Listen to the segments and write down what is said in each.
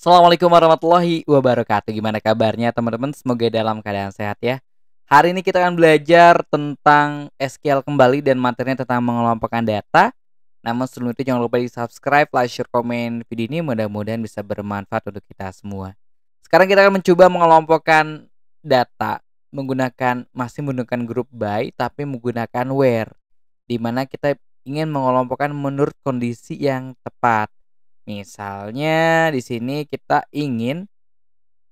Assalamualaikum warahmatullahi wabarakatuh. Gimana kabarnya teman-teman? Semoga dalam keadaan sehat ya. Hari ini kita akan belajar tentang SQL kembali dan materinya tentang mengelompokkan data. Namun sebelum itu jangan lupa di subscribe, like, share, komen video ini mudah-mudahan bisa bermanfaat untuk kita semua. Sekarang kita akan mencoba mengelompokkan data menggunakan masih menggunakan grup by tapi menggunakan where Dimana kita ingin mengelompokkan menurut kondisi yang tepat. Misalnya di sini kita ingin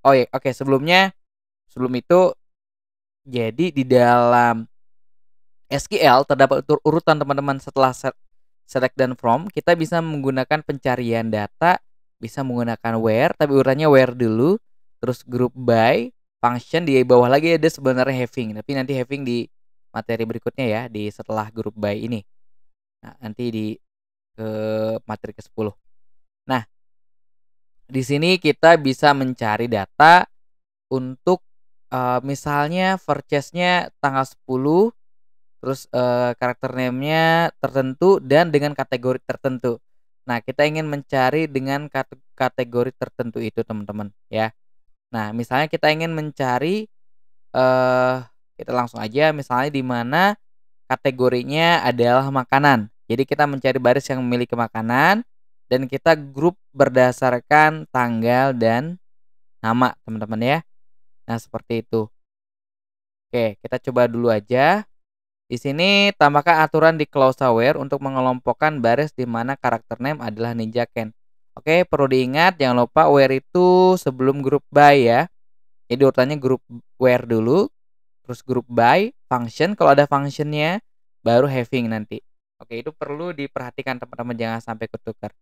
Oh ya, oke okay, sebelumnya sebelum itu jadi di dalam SQL terdapat urutan teman-teman setelah select dan from kita bisa menggunakan pencarian data bisa menggunakan where tapi urutannya where dulu terus group by function di bawah lagi ada sebenarnya having tapi nanti having di materi berikutnya ya di setelah group by ini nah, nanti di ke materi ke 10 di sini kita bisa mencari data untuk uh, misalnya purchase-nya tanggal 10 terus uh, karakter name-nya tertentu dan dengan kategori tertentu. Nah, kita ingin mencari dengan kategori tertentu itu, teman-teman, ya. Nah, misalnya kita ingin mencari uh, kita langsung aja misalnya di mana kategorinya adalah makanan. Jadi kita mencari baris yang memiliki makanan dan kita grup berdasarkan tanggal dan nama teman-teman ya. Nah seperti itu. Oke kita coba dulu aja. Di sini tambahkan aturan di Closeware untuk mengelompokkan baris di mana karakter name adalah Ninja Ken. Oke perlu diingat jangan lupa where itu sebelum grup by ya. Jadi urutannya grup where dulu, terus grup by, function kalau ada functionnya, baru having nanti. Oke itu perlu diperhatikan teman-teman jangan sampai ketukar.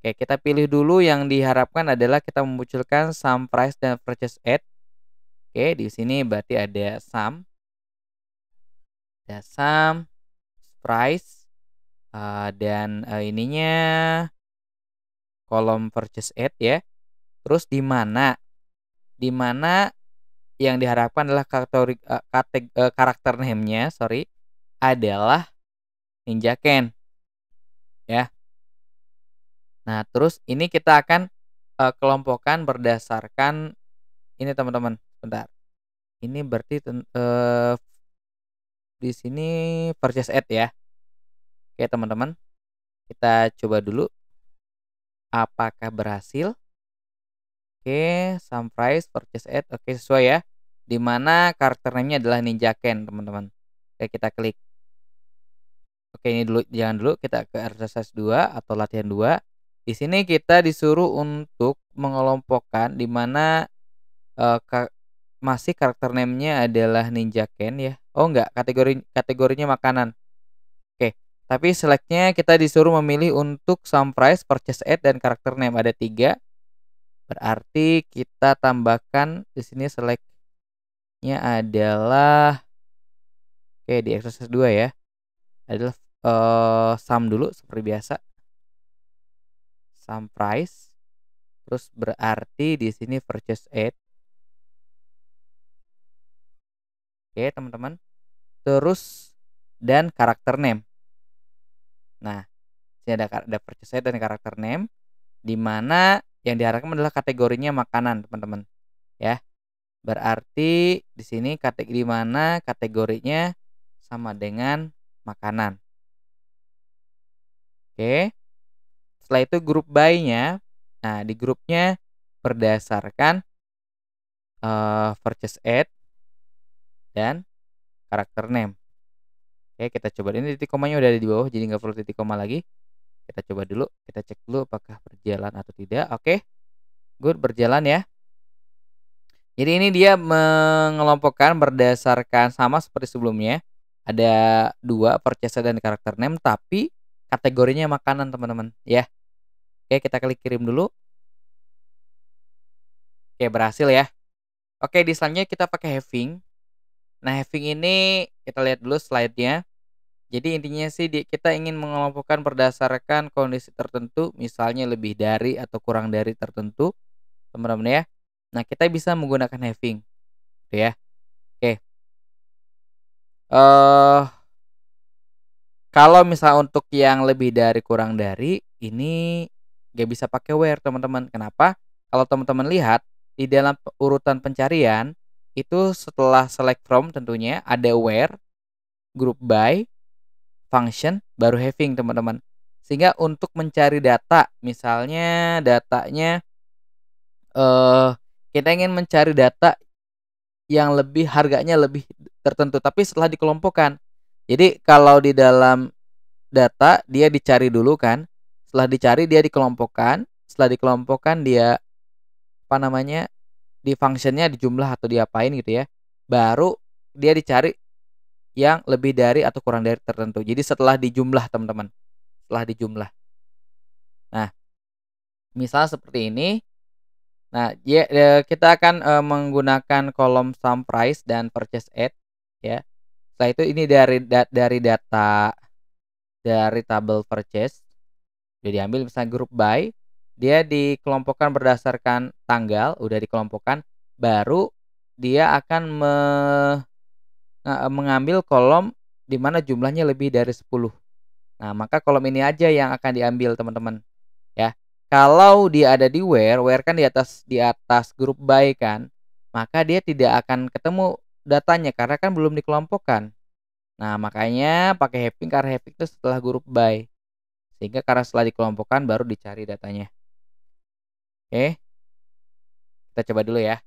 Oke, kita pilih dulu yang diharapkan adalah kita memunculkan sum price dan purchase ad. Oke, di sini berarti ada sum. Ada sum, price, eh, dan eh, ininya kolom purchase ad ya. Terus di mana? Di mana yang diharapkan adalah kategori, eh, kategori karakter name-nya, sorry, adalah Ninja Ken. Ya, Nah, terus ini kita akan uh, kelompokkan berdasarkan ini teman-teman. Bentar. Ini berarti uh, di sini purchase ad ya. Oke, teman-teman. Kita coba dulu apakah berhasil. Oke, some price purchase ad. Oke, sesuai ya. Dimana karakter name-nya adalah Ninja Ken, teman-teman. Oke, kita klik. Oke, ini dulu jangan dulu kita ke exercise 2 atau latihan 2. Di sini kita disuruh untuk mengelompokkan di mana uh, ka masih karakter name-nya adalah Ninja Ken ya. Oh enggak, kategori kategorinya makanan. Oke, tapi select-nya kita disuruh memilih untuk sum price, purchase add dan karakter name ada tiga. Berarti kita tambahkan di sini select-nya adalah Oke, di exercise 2 ya. Adalah uh, eh, sum dulu seperti biasa price terus berarti di sini purchase aid oke teman-teman terus dan karakter name nah sini ada ada purchase aid dan karakter name di mana yang diharapkan adalah kategorinya makanan teman-teman ya berarti di sini kategori di mana kategorinya sama dengan makanan Oke. Setelah itu grup buy-nya, nah di grupnya berdasarkan uh, purchase ad dan karakter name. Oke, kita coba ini titik komanya udah ada di bawah jadi nggak perlu titik koma lagi. Kita coba dulu, kita cek dulu apakah berjalan atau tidak. Oke. Good, berjalan ya. Jadi ini dia mengelompokkan berdasarkan sama seperti sebelumnya. Ada dua purchase dan karakter name tapi kategorinya makanan teman-teman ya. Oke, kita klik kirim dulu. Oke, berhasil ya. Oke, di selanjutnya kita pakai having. Nah, having ini kita lihat dulu slide-nya. Jadi intinya sih kita ingin mengelompokkan berdasarkan kondisi tertentu, misalnya lebih dari atau kurang dari tertentu, teman-teman ya. Nah, kita bisa menggunakan having. Gitu ya. Oke. Eh uh, kalau misalnya untuk yang lebih dari kurang dari ini gak bisa pakai where teman-teman. Kenapa? Kalau teman-teman lihat di dalam urutan pencarian itu setelah select from tentunya ada where, group by, function, baru having teman-teman. Sehingga untuk mencari data, misalnya datanya eh uh, kita ingin mencari data yang lebih harganya lebih tertentu tapi setelah dikelompokkan. Jadi kalau di dalam data dia dicari dulu kan setelah dicari dia dikelompokkan, setelah dikelompokkan dia apa namanya? di functionnya dijumlah atau diapain gitu ya. Baru dia dicari yang lebih dari atau kurang dari tertentu. Jadi setelah dijumlah teman-teman. Setelah dijumlah. Nah, misal seperti ini. Nah, ya, ya kita akan e, menggunakan kolom sum price dan purchase at ya. Setelah itu ini dari da, dari data dari tabel purchase. Udah diambil misalnya grup by, dia dikelompokkan berdasarkan tanggal, udah dikelompokkan, baru dia akan me e, mengambil kolom di mana jumlahnya lebih dari 10. Nah, maka kolom ini aja yang akan diambil, teman-teman. Ya. Kalau dia ada di where, where kan di atas di atas grup by kan, maka dia tidak akan ketemu datanya karena kan belum dikelompokkan. Nah, makanya pakai having karena having itu setelah grup by. Sehingga karena setelah dikelompokkan baru dicari datanya. Oke. Kita coba dulu ya.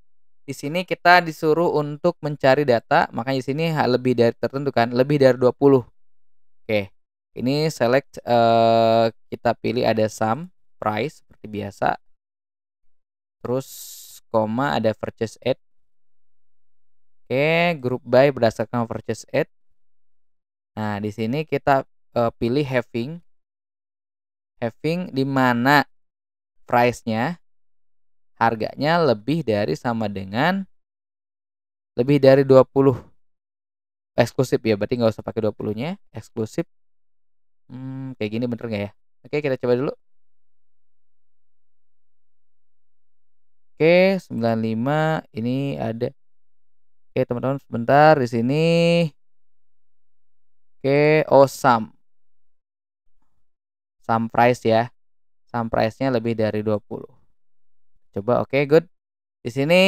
Di sini kita disuruh untuk mencari data, makanya di sini lebih dari tertentu kan, lebih dari 20. Oke. Ini select eh, kita pilih ada sum, price seperti biasa. Terus koma ada purchase ad. Oke, group by berdasarkan purchase ad. Nah, di sini kita uh, pilih having having di mana price-nya harganya lebih dari sama dengan lebih dari 20 eksklusif ya berarti nggak usah pakai 20 nya eksklusif hmm, kayak gini bener nggak ya oke kita coba dulu oke 95 ini ada oke teman-teman sebentar di sini oke osam sum price ya. Sum price-nya lebih dari 20. Coba oke, okay, good. Di sini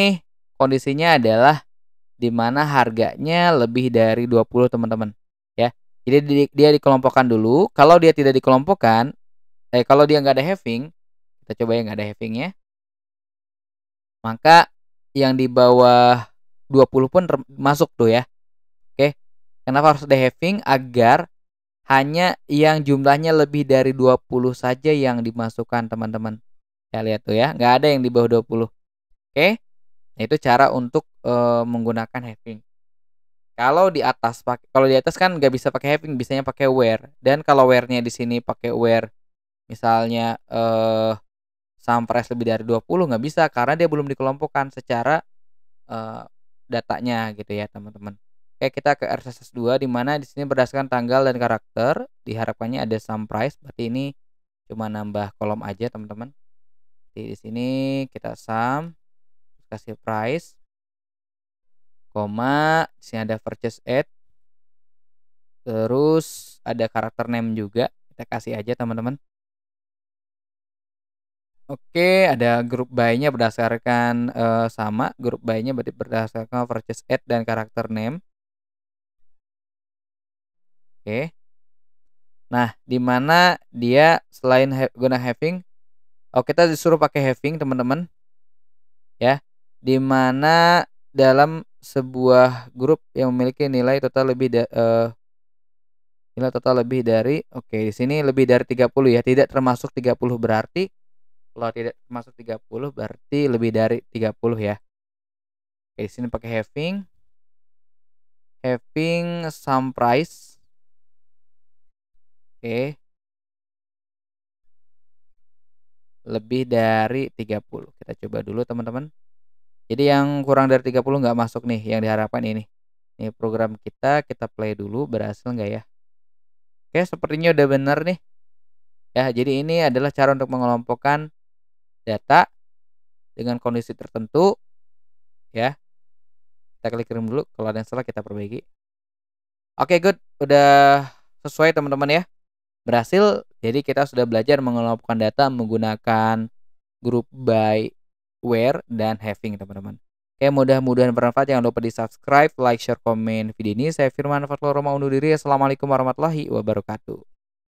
kondisinya adalah di mana harganya lebih dari 20, teman-teman, ya. Jadi dia dikelompokkan dulu. Kalau dia tidak dikelompokkan, eh kalau dia nggak ada having, kita coba yang nggak ada having ya. Maka yang di bawah 20 pun masuk tuh ya. Oke. Kenapa harus ada having agar hanya yang jumlahnya lebih dari 20 saja yang dimasukkan teman-teman. Ya lihat tuh ya, nggak ada yang di bawah 20. Oke. Okay? Nah, itu cara untuk e, menggunakan having. Kalau di atas pakai kalau di atas kan nggak bisa pakai having, bisanya pakai where. Dan kalau where-nya di sini pakai where misalnya eh sampres lebih dari 20 nggak bisa karena dia belum dikelompokkan secara e, datanya gitu ya, teman-teman. Oke, kita ke RSS 2 di mana di sini berdasarkan tanggal dan karakter diharapkannya ada sum price. Berarti ini cuma nambah kolom aja, teman-teman. Di sini kita sum kasih price koma di sini ada purchase ad terus ada karakter name juga kita kasih aja teman-teman oke ada grup buy-nya berdasarkan uh, sama grup buy-nya berarti berdasarkan purchase ad dan karakter name Oke. Nah, di mana dia selain ha guna having oh kita disuruh pakai having teman-teman. Ya. Di mana dalam sebuah grup yang memiliki nilai total lebih da uh, nilai total lebih dari oke okay, di sini lebih dari 30 ya, tidak termasuk 30 berarti kalau tidak termasuk 30 berarti lebih dari 30 ya. Oke, di sini pakai having having some price Oke. Lebih dari 30. Kita coba dulu teman-teman. Jadi yang kurang dari 30 nggak masuk nih yang diharapkan ini. Ini program kita, kita play dulu berhasil nggak ya. Oke, sepertinya udah benar nih. Ya, jadi ini adalah cara untuk mengelompokkan data dengan kondisi tertentu ya. Kita klik kirim dulu, kalau ada yang salah kita perbaiki. Oke, good. Udah sesuai teman-teman ya berhasil jadi kita sudah belajar mengelompokkan data menggunakan group by where dan having teman-teman Oke mudah-mudahan bermanfaat Jangan lupa di subscribe, like, share, komen video ini Saya Firman Fatlo Roma undur diri Assalamualaikum warahmatullahi wabarakatuh